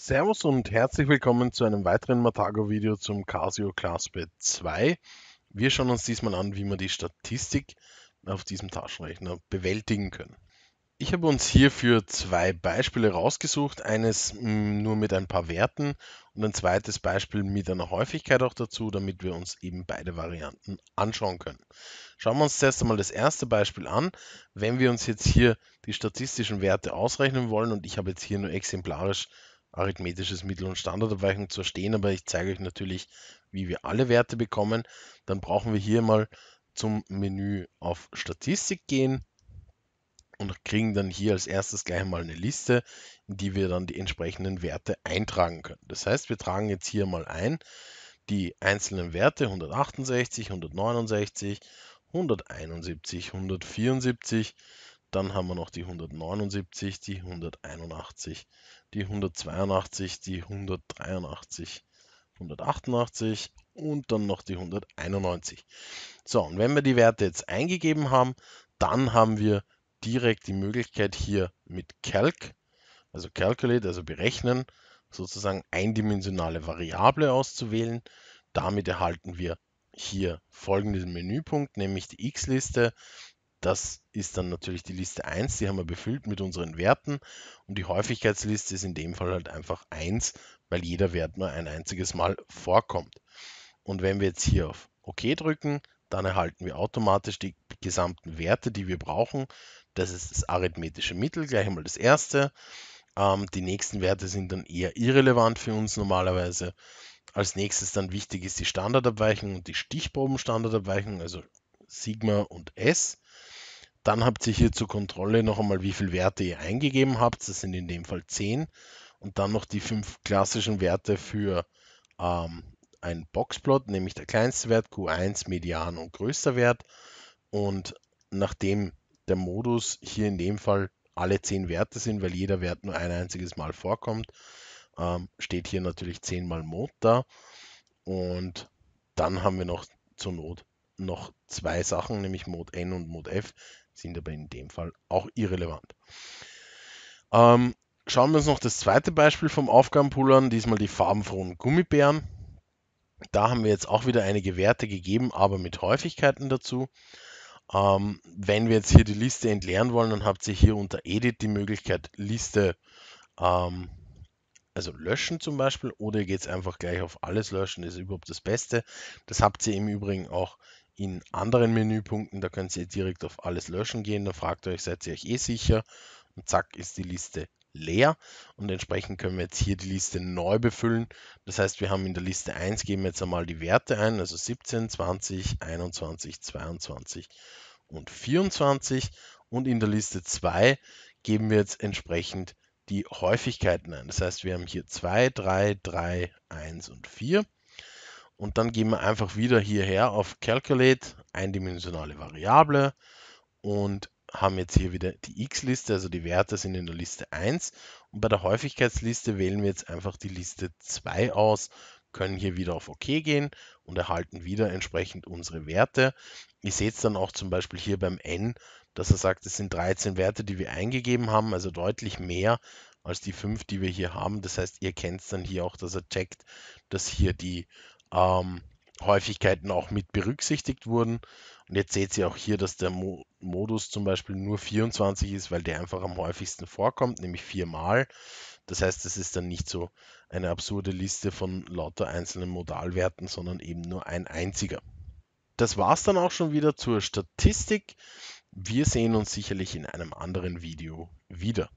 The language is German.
Servus und herzlich willkommen zu einem weiteren Matago-Video zum Casio ClassBet 2. Wir schauen uns diesmal an, wie wir die Statistik auf diesem Taschenrechner bewältigen können. Ich habe uns hierfür zwei Beispiele rausgesucht, eines mm, nur mit ein paar Werten und ein zweites Beispiel mit einer Häufigkeit auch dazu, damit wir uns eben beide Varianten anschauen können. Schauen wir uns zuerst einmal das erste Beispiel an. Wenn wir uns jetzt hier die statistischen Werte ausrechnen wollen und ich habe jetzt hier nur exemplarisch arithmetisches Mittel und Standardabweichung zu verstehen, aber ich zeige euch natürlich, wie wir alle Werte bekommen. Dann brauchen wir hier mal zum Menü auf Statistik gehen und kriegen dann hier als erstes gleich mal eine Liste, in die wir dann die entsprechenden Werte eintragen können. Das heißt, wir tragen jetzt hier mal ein die einzelnen Werte 168, 169, 171, 174, dann haben wir noch die 179, die 181, die 182, die 183, 188 und dann noch die 191. So, und wenn wir die Werte jetzt eingegeben haben, dann haben wir direkt die Möglichkeit hier mit Calc, also Calculate, also berechnen, sozusagen eindimensionale Variable auszuwählen. Damit erhalten wir hier folgenden Menüpunkt, nämlich die X-Liste. Das ist dann natürlich die Liste 1, die haben wir befüllt mit unseren Werten und die Häufigkeitsliste ist in dem Fall halt einfach 1, weil jeder Wert nur ein einziges Mal vorkommt. Und wenn wir jetzt hier auf OK drücken, dann erhalten wir automatisch die gesamten Werte, die wir brauchen. Das ist das arithmetische Mittel, gleich einmal das erste. Ähm, die nächsten Werte sind dann eher irrelevant für uns normalerweise. Als nächstes dann wichtig ist die Standardabweichung und die Stichprobenstandardabweichung, also Sigma und S. Dann habt ihr hier zur Kontrolle noch einmal, wie viele Werte ihr eingegeben habt. Das sind in dem Fall 10. Und dann noch die fünf klassischen Werte für ähm, einen Boxplot, nämlich der kleinste Wert, Q1, Median und größter Wert. Und nachdem der Modus hier in dem Fall alle 10 Werte sind, weil jeder Wert nur ein einziges Mal vorkommt, ähm, steht hier natürlich 10 mal Mod da. Und dann haben wir noch zur Not noch zwei Sachen, nämlich Mod N und Mod F, sind aber in dem Fall auch irrelevant. Ähm, schauen wir uns noch das zweite Beispiel vom Aufgabenpool an, diesmal die farbenfrohen Gummibären. Da haben wir jetzt auch wieder einige Werte gegeben, aber mit Häufigkeiten dazu. Ähm, wenn wir jetzt hier die Liste entleeren wollen, dann habt ihr hier unter Edit die Möglichkeit, Liste ähm, also löschen zum Beispiel, oder ihr geht es einfach gleich auf alles löschen, ist überhaupt das Beste. Das habt ihr im Übrigen auch in anderen Menüpunkten, da könnt ihr direkt auf alles löschen gehen, da fragt ihr euch, seid ihr euch eh sicher? Und zack, ist die Liste leer und entsprechend können wir jetzt hier die Liste neu befüllen. Das heißt, wir haben in der Liste 1 geben jetzt einmal die Werte ein, also 17, 20, 21, 22 und 24 und in der Liste 2 geben wir jetzt entsprechend die Häufigkeiten ein. Das heißt, wir haben hier 2, 3, 3, 1 und 4 und dann gehen wir einfach wieder hierher auf Calculate, eindimensionale Variable und haben jetzt hier wieder die x-Liste, also die Werte sind in der Liste 1. Und bei der Häufigkeitsliste wählen wir jetzt einfach die Liste 2 aus, können hier wieder auf OK gehen und erhalten wieder entsprechend unsere Werte. Ihr seht es dann auch zum Beispiel hier beim n, dass er sagt, es sind 13 Werte, die wir eingegeben haben, also deutlich mehr als die 5, die wir hier haben. Das heißt, ihr kennt es dann hier auch, dass er checkt, dass hier die ähm, Häufigkeiten auch mit berücksichtigt wurden. Und jetzt seht ihr auch hier, dass der Mo Modus zum Beispiel nur 24 ist, weil der einfach am häufigsten vorkommt, nämlich viermal. Das heißt, es ist dann nicht so eine absurde Liste von lauter einzelnen Modalwerten, sondern eben nur ein einziger. Das war es dann auch schon wieder zur Statistik. Wir sehen uns sicherlich in einem anderen Video wieder.